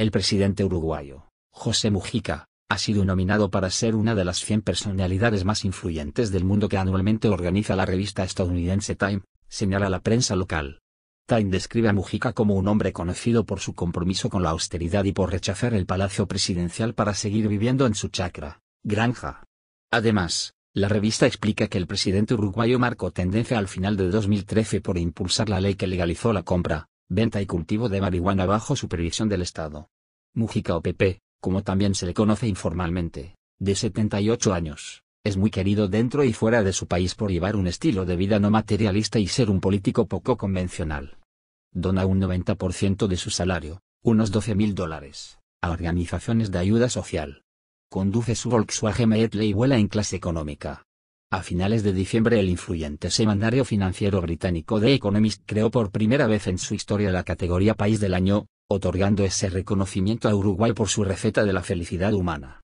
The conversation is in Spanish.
El presidente uruguayo, José Mujica, ha sido nominado para ser una de las 100 personalidades más influyentes del mundo que anualmente organiza la revista estadounidense Time, señala la prensa local. Time describe a Mujica como un hombre conocido por su compromiso con la austeridad y por rechazar el palacio presidencial para seguir viviendo en su chacra, granja. Además, la revista explica que el presidente uruguayo marcó tendencia al final de 2013 por impulsar la ley que legalizó la compra, venta y cultivo de marihuana bajo supervisión del Estado. Mujica o como también se le conoce informalmente, de 78 años, es muy querido dentro y fuera de su país por llevar un estilo de vida no materialista y ser un político poco convencional. Dona un 90% de su salario, unos 12 mil dólares, a organizaciones de ayuda social. Conduce su Volkswagen Beetle y vuela en clase económica. A finales de diciembre el influyente semanario financiero británico The Economist creó por primera vez en su historia la categoría País del Año, otorgando ese reconocimiento a Uruguay por su receta de la felicidad humana.